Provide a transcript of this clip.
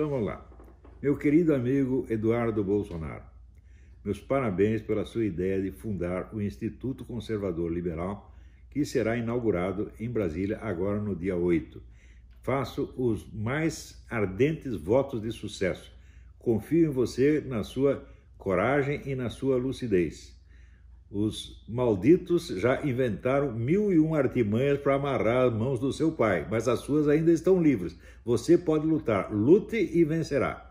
Então vamos lá. Meu querido amigo Eduardo Bolsonaro, meus parabéns pela sua ideia de fundar o Instituto Conservador Liberal, que será inaugurado em Brasília agora no dia 8. Faço os mais ardentes votos de sucesso. Confio em você, na sua coragem e na sua lucidez. Os malditos já inventaram mil e um artimanhas para amarrar as mãos do seu pai, mas as suas ainda estão livres. Você pode lutar, lute e vencerá.